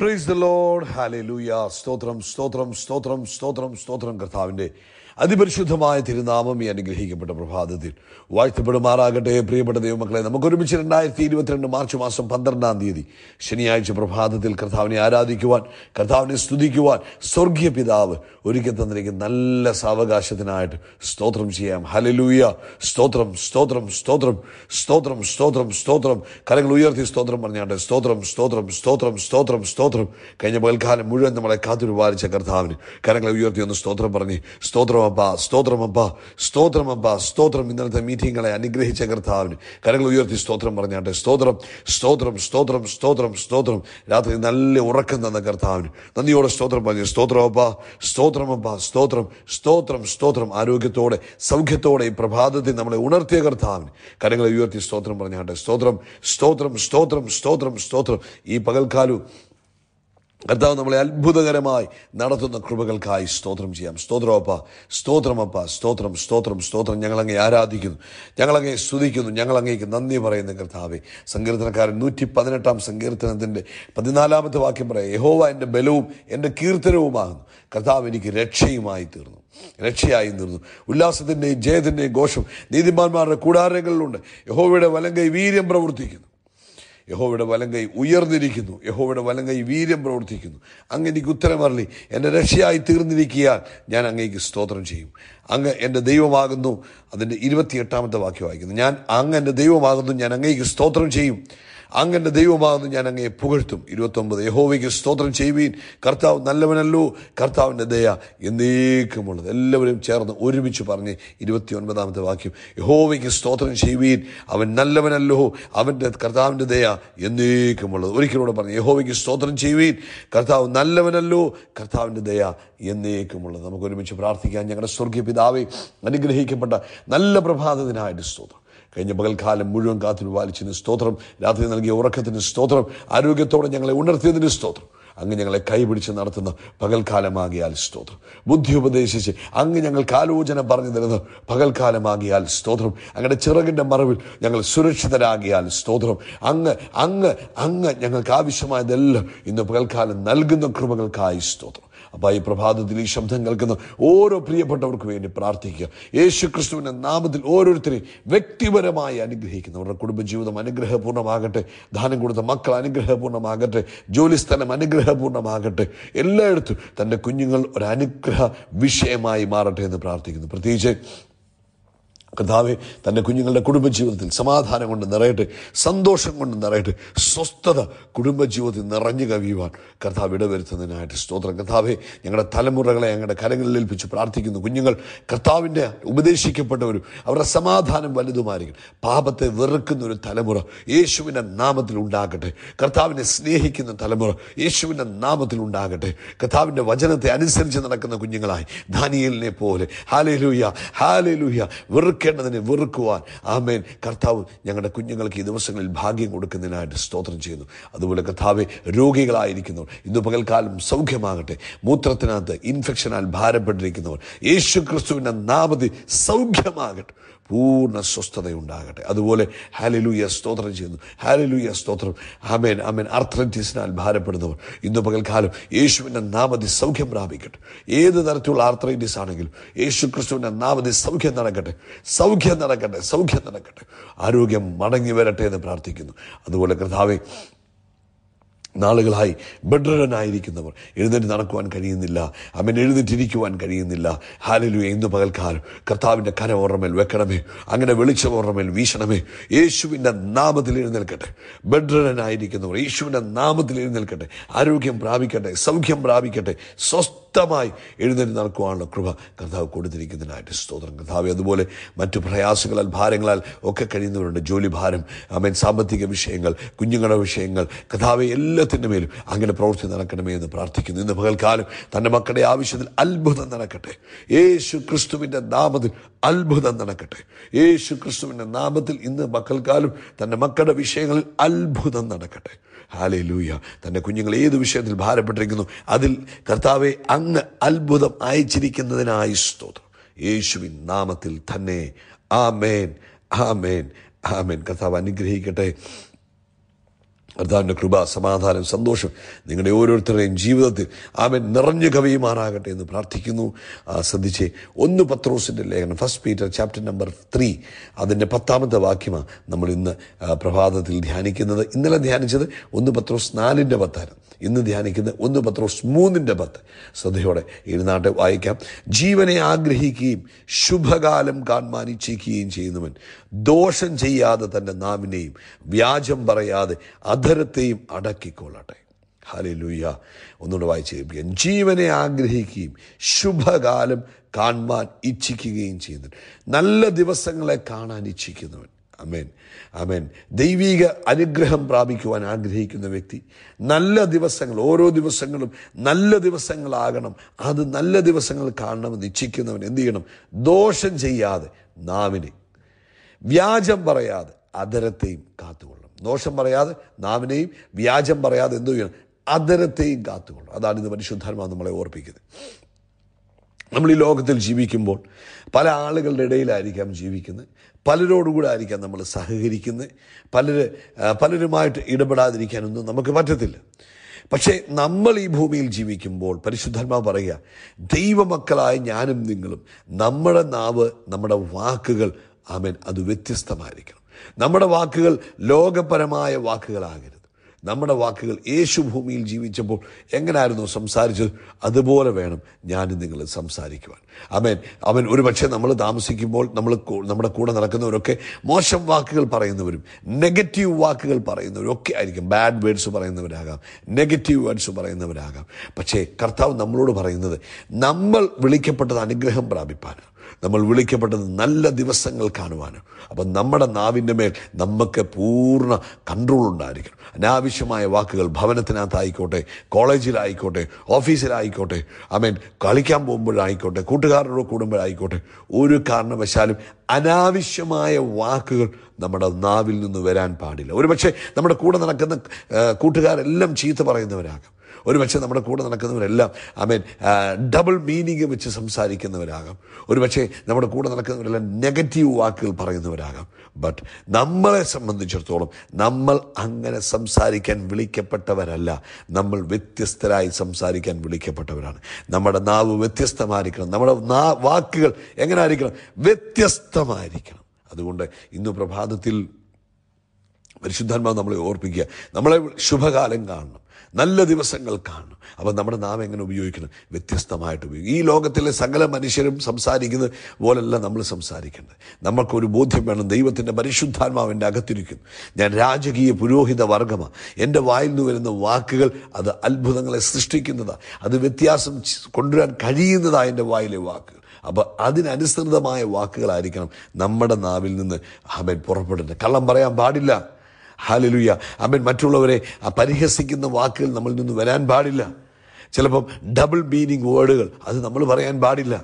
Praise the load ഹാലേ ലൂയ സ്തോത്രം സ്തോത്രം സ്തോത്രം സ്തോത്രം സ്തോത്രം കർത്താവിൻ്റെ അതിപരിശുദ്ധമായ തിരുനാമം ഈ അനുഗ്രഹിക്കപ്പെട്ട പ്രഭാതത്തിൽ വാഴ്ത്തപ്പെടുമാറാകട്ടെ പ്രിയപ്പെട്ട ദൈവമക്കളെ ഒരുമിച്ച് രണ്ടായിരത്തി ഇരുപത്തിരണ്ട് മാർച്ച് മാസം പന്ത്രണ്ടാം തീയതി ശനിയാഴ്ച പ്രഭാതത്തിൽ കർത്താവിനെ ആരാധിക്കുവാൻ കർത്താവിനെ സ്തുതിക്കുവാൻ സ്വർഗീയ പിതാവ് ഒരുക്കി തന്നിരിക്കുന്ന നല്ല സാവകാശത്തിനായിട്ട് സ്തോത്രം ചെയ്യാം ഹലലൂയ സ്തോത്രം സ്തോത്രം സ്തോത്രം സ്തോത്രം സ്തോത്രം സ്തോത്രം കരങ്ങൾ ഉയർത്തി സ്തോത്രം പറഞ്ഞാട്ടെ സ്തോത്രം സ്തോത്രം സ്തോത്രം സ്തോത്രം സ്തോത്രം കഴിഞ്ഞ പകൽക്കാലം മുഴുവൻ നമ്മളെ കാത്തുരുപാലിച്ച കർത്താവിന് കരങ്ങളെ ഉയർത്തി ഒന്ന് സ്തോത്രം പറഞ്ഞ് സ്തോത്രം സ്തോത്രമബ്ബ സ്തോത്രം സ്തോത്രമബ്ബ സ്തോത്രം ഇന്നലത്തെ മീറ്റിങ്ങളെ അനുഗ്രഹിച്ച കർത്താവിന് കരങ്ങൾ ഉയർത്തി സ്തോത്രം പറഞ്ഞാട്ടെ സ്തോത്രം സ്തോത്രം സ്തോത്രം സ്തോത്രം സ്തോത്രം രാത്രി നല്ല ഉറക്കം തന്ന കർത്താവിന് നന്ദിയോടെ സ്തോത്രം പറഞ്ഞു സ്തോത്രം സ്തോത്രമബ്ബ സ്തോത്രം സ്തോത്രം സ്തോത്രം ആരോഗ്യത്തോടെ സൗഖ്യത്തോടെ ഈ പ്രഭാതത്തിൽ നമ്മളെ ഉണർത്തിയ കർത്താവിന് കരങ്ങളെ ഉയർത്തി സ്തോത്രം പറഞ്ഞാട്ടെ സ്തോത്രം സ്തോത്രം സ്തോത്രം സ്തോത്രം സ്തോത്രം ഈ പകൽക്കാലു കർത്താവ് നമ്മളെ അത്ഭുതകരമായി നടത്തുന്ന കൃപകൾക്കായി സ്തോത്രം ചെയ്യാം സ്തോത്രമപ്പ സ്തോത്രമപ്പ സ്തോത്രം സ്തോത്രം സ്തോത്രം ഞങ്ങളങ്ങെ ആരാധിക്കുന്നു ഞങ്ങളങ്ങെ സ്തുതിക്കുന്നു ഞങ്ങളങ്ങേക്ക് നന്ദി പറയുന്ന കർത്താവെ സങ്കീർത്തനക്കാരൻ നൂറ്റി പതിനെട്ടാം സങ്കീർത്തനത്തിൻ്റെ പതിനാലാമത്തെ വാക്യം പറയാം യഹോവ എൻ്റെ ബലവും എൻ്റെ കീർത്തനവുമാകുന്നു കർത്താവ് എനിക്ക് രക്ഷയുമായി തീർന്നു രക്ഷയായി തീർന്നു ഉല്ലാസത്തിൻ്റെയും ജയത്തിൻ്റെയും ഘോഷം നീതിമാന്മാരുടെ കൂടാരങ്ങളിലുണ്ട് യഹോവയുടെ വലങ്കൈ വീര്യം പ്രവർത്തിക്കുന്നു യഹോവയുടെ വലം കൈ ഉയർന്നിരിക്കുന്നു യഹോവയുടെ വലം കൈ വീര്യം പ്രവർത്തിക്കുന്നു അങ്ങ് എനിക്ക് ഉത്തരമറളി എൻ്റെ രക്ഷയായി തീർന്നിരിക്കുക ഞാൻ അങ്ങേക്ക് സ്തോത്രം ചെയ്യും അങ്ങ് എൻ്റെ ദൈവമാകുന്നു അതിൻ്റെ ഇരുപത്തിയെട്ടാമത്തെ വാക്യം വായിക്കുന്നു ഞാൻ അങ്ങ് എൻ്റെ ദൈവമാകുന്നു ഞാൻ അങ്ങേക്ക് സ്തോത്രം ചെയ്യും അങ്ങനെ ദൈവമാകുന്നു ഞാൻ അങ്ങയെ പുകഴ്ത്തും ഇരുപത്തൊമ്പത് യഹോവയ്ക്ക് സ്തോത്രം ചെയ്യുവീൻ കർത്താവ് നല്ലവനല്ലോ കർത്താവിൻ്റെ ദയ എന്നേക്കുമുള്ളത് എല്ലാവരും ചേർന്ന് ഒരുമിച്ച് പറഞ്ഞ് ഇരുപത്തി ഒൻപതാമത്തെ വാക്യം യഹോവയ്ക്ക് സ്തോത്രം ചെയ്യുവീൻ അവൻ നല്ലവനല്ലോ അവൻ്റെ കർത്താവിൻ്റെ ദയ എന്നേക്കുമുള്ളത് ഒരിക്കലൂടെ പറഞ്ഞു യഹോവയ്ക്ക് സ്തോത്രം ചെയ്യുവീൻ കർത്താവ് നല്ലവനല്ലോ കർത്താവിൻ്റെ ദയ എന്നേക്കുമുള്ളത് നമുക്ക് ഒരുമിച്ച് പ്രാർത്ഥിക്കാം ഞങ്ങളുടെ സ്വർഗീയ പിതാവെ അനുഗ്രഹിക്കപ്പെട്ട നല്ല പ്രഭാതത്തിനായിട്ട് സ്തോത്രം കഴിഞ്ഞ പകൽക്കാലം മുഴുവൻ കാത്തിരി പാലിച്ചതിന് സ്തോത്രം രാത്രി നൽകിയ ഉറക്കത്തിന് സ്തോത്രം ആരോഗ്യത്തോടെ ഞങ്ങളെ ഉണർത്തിയതിന് സ്തോത്രം അങ്ങ് ഞങ്ങളെ കൈപിടിച്ച് നടത്തുന്ന പകൽക്കാലമാകിയാൽ സ്തോത്രം ബുദ്ധി ഉപദേശിച്ച് അങ്ങ് ഞങ്ങൾക്ക് ആലോചന പറഞ്ഞു തരുന്ന പകൽക്കാലമാകിയാൽ സ്തോത്രം അങ്ങയുടെ ചിറകിൻ്റെ മറവിൽ ഞങ്ങൾ സുരക്ഷിതരാകിയാൽ സ്തോത്രം അങ്ങ് അങ്ങ് അങ്ങ് ഞങ്ങൾക്ക് ആവശ്യമായതെല്ലാം ഇന്ന് പകൽക്കാലം നൽകുന്ന കൃപകൾക്കായി സ്തോത്രം അപ്പോൾ ഈ പ്രഭാതത്തിൽ ഈ ശബ്ദം കേൾക്കുന്ന ഓരോ പ്രിയപ്പെട്ടവർക്ക് വേണ്ടി പ്രാർത്ഥിക്കുക യേശു ക്രിസ്തുവിൻ്റെ നാമത്തിൽ ഓരോരുത്തരെയും വ്യക്തിപരമായി അനുഗ്രഹിക്കുന്നു അവരുടെ കുടുംബജീവിതം അനുഗ്രഹപൂർണ്ണമാകട്ടെ ദാനം കൊടുത്ത മക്കൾ അനുഗ്രഹപൂർണ്ണമാകട്ടെ ജോലിസ്ഥലം അനുഗ്രഹപൂർണ്ണമാകട്ടെ എല്ലായിടത്തും തൻ്റെ കുഞ്ഞുങ്ങൾ ഒരു അനുഗ്രഹ വിഷയമായി മാറട്ടെ എന്ന് പ്രാർത്ഥിക്കുന്നു പ്രത്യേകിച്ച് കർത്താവെ തൻ്റെ കുഞ്ഞുങ്ങളുടെ കുടുംബജീവിതത്തിൽ സമാധാനം കൊണ്ട് നിറയട്ടെ സന്തോഷം കൊണ്ട് നിറയട്ടെ സ്വസ്ഥത കുടുംബജീവിതത്തിൽ നിറഞ്ഞു കവിയുവാൻ കർത്താവ് ഇടവരുത്തുന്നതിനായിട്ട് സ്തോത്രം കർത്താവെ ഞങ്ങളുടെ തലമുറകളെ ഞങ്ങളുടെ കരങ്ങളിൽ ഏൽപ്പിച്ച് പ്രാർത്ഥിക്കുന്നു കുഞ്ഞുങ്ങൾ കർത്താവിൻ്റെ ഉപദേശിക്കപ്പെട്ടവരും അവരുടെ സമാധാനം വലുതുമായിരിക്കും പാപത്തെ വെറുക്കുന്ന ഒരു തലമുറ യേശുവിൻ്റെ നാമത്തിൽ ഉണ്ടാകട്ടെ കർത്താവിനെ സ്നേഹിക്കുന്ന തലമുറ യേശുവിൻ്റെ നാമത്തിൽ ഉണ്ടാകട്ടെ കർത്താവിൻ്റെ വചനത്തെ അനുസരിച്ച് നടക്കുന്ന കുഞ്ഞുങ്ങളായി ധാനിയലിനെ പോലെ ഹാലേ ലൂഹ്യ ഹാലേ ലൂഹ്യ വെറു വെറുക്കേണ്ടതിനെ വെറുക്കുവാൻ ആമേൻ കർത്താവ് ഞങ്ങളുടെ കുഞ്ഞുങ്ങൾക്ക് ഈ ദിവസങ്ങളിൽ ഭാഗ്യം കൊടുക്കുന്നതിനായിട്ട് സ്തോത്രം ചെയ്യുന്നു അതുപോലെ കർത്താവ് രോഗികളായിരിക്കുന്നവർ ഇന്ന് പകൽക്കാലം സൗഖ്യമാകട്ടെ മൂത്രത്തിനകത്ത് ഇൻഫെക്ഷനാൽ ഭാരപ്പെട്ടിരിക്കുന്നവർ യേശു ക്രിസ്തുവിൻ്റെ നാമതി സൗഖ്യമാകട്ടെ പൂർണ്ണ സ്വസ്ഥതയുണ്ടാകട്ടെ അതുപോലെ ഹാലലൂയ സ്തോത്രം ചെയ്യുന്നു ഹാലലൂയ സ്തോത്രം അമേൻ അമേൻ ആർത്രൈറ്റിസിനാൽ ഭാരപ്പെടുന്നവർ ഇന്ന് പകൽക്കാലം യേശുവിൻ്റെ നാമതി സൗഖ്യം പ്രാപിക്കട്ടെ ഏത് തരത്തിലുള്ള ആർത്രൈറ്റിസ് ആണെങ്കിലും യേശു ക്രിസ്തുവിൻ്റെ നാമതി സൗഖ്യം നടക്കട്ടെ സൗഖ്യം നടക്കട്ടെ സൗഖ്യം നടക്കട്ടെ ആരോഗ്യം മടങ്ങി വരട്ടെ എന്ന് പ്രാർത്ഥിക്കുന്നു അതുപോലെ കർത്താവെ നാളുകളായി ബെഡ്രനായിരിക്കുന്നവർ എഴുന്നേറ്റ് നടക്കുവാൻ കഴിയുന്നില്ല അമ്മൻ എഴുന്നേറ്റിരിക്കുവാൻ കഴിയുന്നില്ല ഹാലലു എന്ന് പകൽക്കാലം കർത്താവിൻ്റെ കര ഓർമ്മയിൽ വെക്കണമേ അങ്ങനെ വെളിച്ചം ഓർമ്മയിൽ വീശണമേ യേശുവിൻ്റെ നാമത്തിൽ എഴുന്നേൽക്കട്ടെ ബെഡ്രനായിരിക്കുന്നവർ യേശുവിൻ്റെ നാമത്തിൽ എഴുന്നേൽക്കട്ടെ ആരോഗ്യം പ്രാപിക്കട്ടെ സൗഖ്യം പ്രാപിക്കട്ടെ സ്വസ്ഥ വ്യക്തമായി എഴുന്നേറ്റ് നടക്കുവാനുള്ള കൃപ കർത്താവ് കൊടുത്തിരിക്കുന്നതിനായിട്ട് സ്തോത്രം കർത്താവ് അതുപോലെ മറ്റു പ്രയാസങ്ങളാൽ ഭാരങ്ങളാൽ ഒക്കെ കഴിയുന്നവരുണ്ട് ജോലി ഭാരം അമേൻ സാമ്പത്തിക വിഷയങ്ങൾ കുഞ്ഞുങ്ങളുടെ വിഷയങ്ങൾ കഥാവെ എല്ലാത്തിൻ്റെ മേലും അങ്ങനെ പ്രവൃത്തി നടക്കണമേ എന്ന് പ്രാർത്ഥിക്കുന്നു ഇന്ന് പകൽക്കാലം തൻ്റെ മക്കളുടെ ആവശ്യത്തിൽ അത്ഭുതം നടക്കട്ടെ യേശു ക്രിസ്തുവിൻ്റെ നാമത്തിൽ അത്ഭുതം നടക്കട്ടെ യേശു ക്രിസ്തുവിൻ്റെ നാമത്തിൽ ഇന്ന് മക്കൾക്കാലും തൻ്റെ മക്കളുടെ വിഷയങ്ങളിൽ അത്ഭുതം നടക്കട്ടെ ഹാലേ ലൂയ തൻ്റെ കുഞ്ഞുങ്ങൾ ഏത് വിഷയത്തിൽ ഭാരപ്പെട്ടിരിക്കുന്നു അതിൽ കർത്താവെ അങ്ങ് അത്ഭുതം അയച്ചിരിക്കുന്നതിനായി സ്തോത്രം യേശുവിൻ നാമത്തിൽ തന്നെ ആ മേൻ ആ മേൻ ആമേൻ കർത്താവ് അനുഗ്രഹിക്കട്ടെ കർത്താവിൻ്റെ കൃപ സമാധാനം സന്തോഷം നിങ്ങളുടെ ഓരോരുത്തരുടെയും ജീവിതത്തിൽ ആമൻ നിറഞ്ഞു കവിയുമാറാകട്ടെ എന്ന് പ്രാർത്ഥിക്കുന്നു ശ്രദ്ധിച്ച് ഒന്ന് പത്രോസിൻ്റെ ലേഖനം first Peter chapter number three അതിൻ്റെ പത്താമത്തെ വാക്യമാണ് നമ്മൾ ഇന്ന് പ്രഭാതത്തിൽ ധ്യാനിക്കുന്നത് ഇന്നലെ ധ്യാനിച്ചത് ഒന്ന് പത്രോസ് നാലിൻ്റെ പത്താരം ഇന്ന് ധ്യാനിക്കുന്നത് ഒന്ന് പത്രോസ് മൂന്നിൻ്റെ പത്ത് ശ്രദ്ധയോടെ ഇരുന്നാട്ടെ വായിക്കാം ജീവനെ ആഗ്രഹിക്കുകയും ശുഭകാലം കാൺമാൻ ചെയ്യുന്നവൻ ദോഷം ചെയ്യാതെ തൻ്റെ നാവിനെയും വ്യാജം പറയാതെ അത് അധരത്തെയും അടക്കിക്കൊള്ളട്ടെ ഹാലിലൂയ ഒന്നുകൂടെ വായിച്ച് കേൾപ്പിക്കാം ജീവനെ ആഗ്രഹിക്കുകയും ശുഭകാലം കാണുവാൻ ഇച്ഛിക്കുകയും ചെയ്യുന്നു നല്ല ദിവസങ്ങളെ കാണാൻ ഇച്ഛിക്കുന്നവൻ അമേൻ അമേൻ ദൈവീക അനുഗ്രഹം പ്രാപിക്കുവാൻ ആഗ്രഹിക്കുന്ന വ്യക്തി നല്ല ദിവസങ്ങൾ ഓരോ ദിവസങ്ങളും നല്ല ദിവസങ്ങളാകണം അത് നല്ല ദിവസങ്ങൾ കാണണമെന്ന് ഇച്ഛിക്കുന്നവൻ എന്ത് ചെയ്യണം ദോഷം ചെയ്യാതെ നാവിനെ വ്യാജം പറയാതെ അതരത്തെയും കാത്തുകൊള്ളണം ദോഷം പറയാതെ നാമിനെയും വ്യാജം പറയാതെ എന്തു ചെയ്യണം അതരത്തെയും കാത്തുകൊണ്ട് അതാണ് ഇന്ന് പരിശുദ്ധാത്മാവ് നമ്മളെ ഓർപ്പിക്കുന്നത് നമ്മൾ ഈ ലോകത്തിൽ ജീവിക്കുമ്പോൾ പല ആളുകളുടെ ഇടയിലായിരിക്കാം ജീവിക്കുന്നത് പലരോടുകൂടെ ആയിരിക്കാം നമ്മൾ സഹകരിക്കുന്നത് പലര് പലരുമായിട്ട് ഇടപെടാതിരിക്കാനൊന്നും നമുക്ക് പറ്റത്തില്ല പക്ഷേ നമ്മൾ ഈ ഭൂമിയിൽ ജീവിക്കുമ്പോൾ പരിശുദ്ധാത്മാവ് പറയുക ദൈവമക്കളായ ഞാനും നിങ്ങളും നമ്മുടെ നാവ് നമ്മുടെ വാക്കുകൾ ആമേൻ അത് വ്യത്യസ്തമായിരിക്കണം നമ്മുടെ വാക്കുകൾ ലോകപരമായ വാക്കുകളാകരുത് നമ്മുടെ വാക്കുകൾ യേശു ഭൂമിയിൽ ജീവിച്ചപ്പോൾ എങ്ങനായിരുന്നു സംസാരിച്ചത് അതുപോലെ വേണം ഞാൻ നിങ്ങൾ സംസാരിക്കുവാൻ അവൻ അവൻ ഒരു പക്ഷേ നമ്മൾ താമസിക്കുമ്പോൾ നമ്മൾ നമ്മുടെ കൂടെ നടക്കുന്നവരൊക്കെ മോശം വാക്കുകൾ പറയുന്നവരും നെഗറ്റീവ് വാക്കുകൾ പറയുന്നവരും ഒക്കെ ആയിരിക്കും ബാഡ് വേർഡ്സ് പറയുന്നവരാകാം നെഗറ്റീവ് വേർഡ്സ് പറയുന്നവരാകാം പക്ഷേ കർത്താവ് നമ്മളോട് പറയുന്നത് നമ്മൾ വിളിക്കപ്പെട്ടത് അനുഗ്രഹം പ്രാപിപ്പാനാണ് നമ്മൾ വിളിക്കപ്പെട്ടത് നല്ല ദിവസങ്ങൾ കാണുവാനും അപ്പം നമ്മുടെ നാവിൻ്റെ മേൽ നമുക്ക് പൂർണ്ണ കൺട്രോൾ ഉണ്ടായിരിക്കണം അനാവശ്യമായ വാക്കുകൾ ഭവനത്തിനകത്തായിക്കോട്ടെ കോളേജിലായിക്കോട്ടെ ഓഫീസിലായിക്കോട്ടെ ആമേൻ കളിക്കാൻ പോകുമ്പോഴായിക്കോട്ടെ കൂട്ടുകാരോട് കൂടുമ്പോഴായിക്കോട്ടെ ഒരു കാരണവശാലും അനാവശ്യമായ വാക്കുകൾ നമ്മുടെ നാവിൽ നിന്ന് വരാൻ പാടില്ല ഒരുപക്ഷെ നമ്മുടെ കൂടെ നടക്കുന്ന കൂട്ടുകാരെല്ലാം ചീത്ത പറയുന്നവരാകാം ഒരുപക്ഷെ നമ്മുടെ കൂടെ നടക്കുന്നവരെല്ലാം ആമേൻ ഡബിൾ മീനിങ് വെച്ച് സംസാരിക്കുന്നവരാകാം ഒരുപക്ഷെ നമ്മുടെ കൂടെ നടക്കുന്നവരെല്ലാം നെഗറ്റീവ് വാക്കുകൾ പറയുന്നവരാകാം ബട്ട് നമ്മളെ സംബന്ധിച്ചിടത്തോളം നമ്മൾ അങ്ങനെ സംസാരിക്കാൻ വിളിക്കപ്പെട്ടവരല്ല നമ്മൾ വ്യത്യസ്തരായി സംസാരിക്കാൻ വിളിക്കപ്പെട്ടവരാണ് നമ്മുടെ നാവ് വ്യത്യസ്തമായിരിക്കണം നമ്മുടെ നാ വാക്കുകൾ എങ്ങനെ ആയിരിക്കണം വ്യത്യസ്തമായിരിക്കണം അതുകൊണ്ട് ഇന്ന് പ്രഭാതത്തിൽ പരിശുദ്ധാത്മാവ് നമ്മളെ ഓർപ്പിക്കുക നമ്മളെ ശുഭകാലം കാണണം നല്ല ദിവസങ്ങൾ കാണും അപ്പം നമ്മുടെ നാം എങ്ങനെ ഉപയോഗിക്കണം വ്യത്യസ്തമായിട്ട് ഉപയോഗിക്കും ഈ ലോകത്തിലെ സകല മനുഷ്യരും സംസാരിക്കുന്നത് പോലല്ല നമ്മൾ സംസാരിക്കേണ്ടത് നമുക്കൊരു ബോധ്യം വേണം ദൈവത്തിൻ്റെ പരിശുദ്ധാത്മാവിൻ്റെ അകത്തിരിക്കുന്നു ഞാൻ രാജകീയ പുരോഹിത വർഗമാണ് എൻ്റെ വായിൽ നിന്ന് വരുന്ന വാക്കുകൾ അത് അത്ഭുതങ്ങളെ സൃഷ്ടിക്കുന്നതാണ് അത് വ്യത്യാസം കൊണ്ടുവരാൻ കഴിയുന്നതാണ് എൻ്റെ വായിലെ വാക്കുകൾ അപ്പോൾ അതിനനുസൃതമായ വാക്കുകളായിരിക്കണം നമ്മുടെ നാവിൽ നിന്ന് അവൻ പുറപ്പെടുന്നത് കള്ളം പറയാൻ പാടില്ല ഹാലലുയ്യ അമ്മൻ മറ്റുള്ളവരെ പരിഹസിക്കുന്ന വാക്കുകൾ നമ്മളിൽ നിന്ന് വരാൻ പാടില്ല ചിലപ്പം ഡബിൾ മീനിങ് വേർഡുകൾ അത് നമ്മൾ പറയാൻ പാടില്ല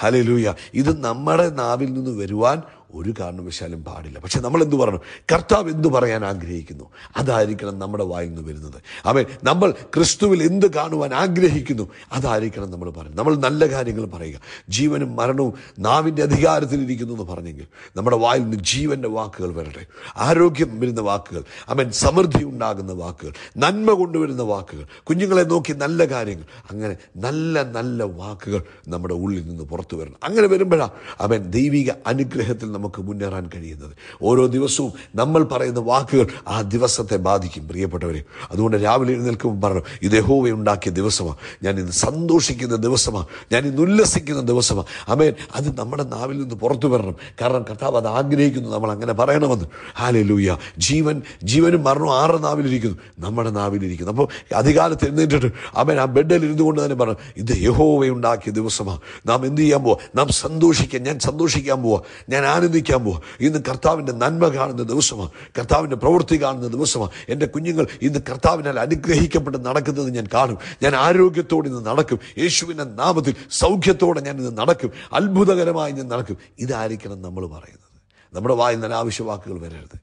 ഹലലൂയ ഇത് നമ്മുടെ നാവിൽ നിന്ന് വരുവാൻ ഒരു കാരണവശാലും പാടില്ല പക്ഷെ നമ്മൾ എന്തു പറഞ്ഞു കർത്താവ് എന്തു പറയാൻ ആഗ്രഹിക്കുന്നു അതായിരിക്കണം നമ്മുടെ വായിൽ നിന്ന് വരുന്നത് അവൻ നമ്മൾ ക്രിസ്തുവിൽ എന്ത് കാണുവാൻ ആഗ്രഹിക്കുന്നു അതായിരിക്കണം നമ്മൾ പറയുന്നത് നമ്മൾ നല്ല കാര്യങ്ങൾ പറയുക ജീവനും മരണവും നാവിൻ്റെ അധികാരത്തിലിരിക്കുന്നു എന്ന് പറഞ്ഞെങ്കിൽ നമ്മുടെ വായിൽ നിന്ന് ജീവൻ്റെ വാക്കുകൾ വരട്ടെ ആരോഗ്യം വരുന്ന വാക്കുകൾ അവൻ സമൃദ്ധി ഉണ്ടാകുന്ന വാക്കുകൾ നന്മ കൊണ്ടുവരുന്ന വാക്കുകൾ കുഞ്ഞുങ്ങളെ നോക്കി നല്ല കാര്യങ്ങൾ അങ്ങനെ നല്ല നല്ല വാക്കുകൾ നമ്മുടെ ഉള്ളിൽ നിന്ന് പുറത്തു വരണം അങ്ങനെ വരുമ്പോഴാണ് അവൻ ദൈവിക അനുഗ്രഹത്തിൽ നമ്മൾ നമുക്ക് മുന്നേറാൻ കഴിയുന്നത് ഓരോ ദിവസവും നമ്മൾ പറയുന്ന വാക്കുകൾ ആ ദിവസത്തെ ബാധിക്കും പ്രിയപ്പെട്ടവരെ അതുകൊണ്ട് രാവിലെ എഴുന്നേൽക്കുമ്പോൾ പറഞ്ഞു ഇത് എഹോവ ഉണ്ടാക്കിയ ദിവസമാണ് ഞാൻ ഇന്ന് സന്തോഷിക്കുന്ന ദിവസമാണ് ഞാൻ ഇന്ന് ഉല്ലസിക്കുന്ന ദിവസമാണ് അമേൻ അത് നമ്മുടെ നാവിൽ നിന്ന് പുറത്തു വരണം കാരണം കർത്താവ് അത് ആഗ്രഹിക്കുന്നു നമ്മൾ അങ്ങനെ പറയണമെന്ന് ഹാലേ ലൂയ ജീവൻ ജീവനും മരണം ആറ് നാവിലിരിക്കുന്നു നമ്മുടെ നാവിലിരിക്കുന്നു അപ്പോൾ അധികാലത്ത് എഴുന്നേറ്റിട്ട് അവൻ ആ ബെഡിൽ ഇരുന്നു കൊണ്ട് തന്നെ പറഞ്ഞു ഇത് യഹോവയുണ്ടാക്കിയ ദിവസമാണ് നാം എന്ത് ചെയ്യാൻ പോവാ നാം സന്തോഷിക്കാൻ ഞാൻ സന്തോഷിക്കാൻ പോവാ ഞാൻ ആനന്ദ ആനന്ദിക്കാൻ പോകും ഇന്ന് കർത്താവിൻ്റെ നന്മ കാണുന്ന ദിവസമാണ് കർത്താവിൻ്റെ പ്രവൃത്തി കാണുന്ന ദിവസമാണ് എൻ്റെ കുഞ്ഞുങ്ങൾ ഇന്ന് കർത്താവിനാൽ അനുഗ്രഹിക്കപ്പെട്ട് നടക്കുന്നത് ഞാൻ കാണും ഞാൻ ആരോഗ്യത്തോടെ ഇന്ന് നടക്കും യേശുവിൻ്റെ നാമത്തിൽ സൗഖ്യത്തോടെ ഞാൻ ഇന്ന് നടക്കും അത്ഭുതകരമായി ഞാൻ നടക്കും ഇതായിരിക്കണം നമ്മൾ പറയുന്നത് നമ്മുടെ വായിൽ നിന്ന് അനാവശ്യ വാക്കുകൾ വരരുത്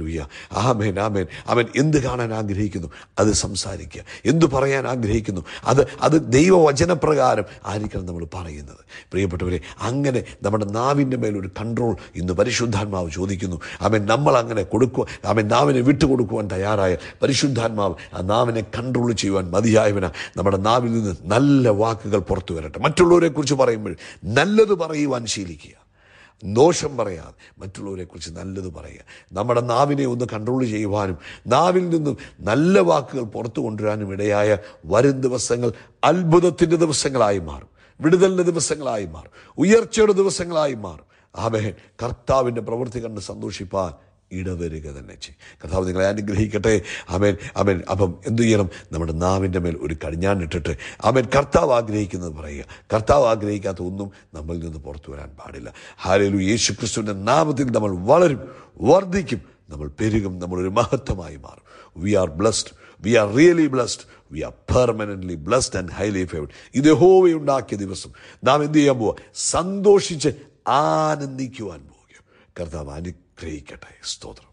ലൂയ്യ ആമേൻ ആമേൻ അവൻ എന്ത് കാണാൻ ആഗ്രഹിക്കുന്നു അത് സംസാരിക്കുക എന്തു പറയാൻ ആഗ്രഹിക്കുന്നു അത് അത് ദൈവവചനപ്രകാരം ആയിരിക്കണം നമ്മൾ പറയുന്നത് പ്രിയപ്പെട്ടവരെ അങ്ങനെ നമ്മുടെ നാവിൻ്റെ മേലൊരു കൺട്രോൾ ഇന്ന് പരിശുദ്ധാത്മാവ് ചോദിക്കുന്നു അവൻ നമ്മൾ അങ്ങനെ കൊടുക്കുക അവൻ നാവിനെ വിട്ടുകൊടുക്കുവാൻ തയ്യാറായ പരിശുദ്ധാത്മാവ് ആ നാവിനെ കൺട്രോൾ ചെയ്യുവാൻ മതിയായവനാ നമ്മുടെ നാവിൽ നിന്ന് നല്ല വാക്കുകൾ പുറത്തു വരട്ടെ മറ്റുള്ളവരെക്കുറിച്ച് പറയുമ്പോൾ നല്ലത് പറയുവാൻ ശീലിക്കുക ദോഷം പറയാതെ മറ്റുള്ളവരെക്കുറിച്ച് നല്ലത് പറയുക നമ്മുടെ നാവിനെ ഒന്ന് കൺട്രോൾ ചെയ്യുവാനും നാവിൽ നിന്നും നല്ല വാക്കുകൾ പുറത്തു കൊണ്ടുവരാനും ഇടയായ വരും ദിവസങ്ങൾ അത്ഭുതത്തിൻ്റെ ദിവസങ്ങളായി മാറും വിടുതലിൻ്റെ ദിവസങ്ങളായി മാറും ഉയർച്ചയുടെ ദിവസങ്ങളായി മാറും ബഹൻ കർത്താവിൻ്റെ പ്രവൃത്തി കണ്ട് സന്തോഷിപ്പാൻ ഇടവരുക തന്നെ ചെയ്യും കഥാവ് നിങ്ങളെ അനുഗ്രഹിക്കട്ടെ ആമേൻ ആമേൻ അപ്പം എന്തു ചെയ്യണം നമ്മുടെ നാവിൻ്റെ മേൽ ഒരു കടിഞ്ഞാണിട്ടിട്ട് ആമേൻ കർത്താവ് ആഗ്രഹിക്കുന്നത് പറയുക കർത്താവ് ആഗ്രഹിക്കാത്ത ഒന്നും നമ്മളിൽ നിന്ന് പുറത്തു വരാൻ പാടില്ല ഹാലലു യേശു ക്രിസ്തുവിൻ്റെ നാമത്തിൽ നമ്മൾ വളരും വർദ്ധിക്കും നമ്മൾ പെരുകും നമ്മളൊരു മഹത്വമായി മാറും we are blessed we are really blessed we are permanently blessed and highly favoured ഇത് ഹോവയുണ്ടാക്കിയ ദിവസം നാം എന്ത് ചെയ്യാൻ പോവുക സന്തോഷിച്ച് ആനന്ദിക്കുവാൻ പോവുക കർത്താവ് അനു Rica da Estodra.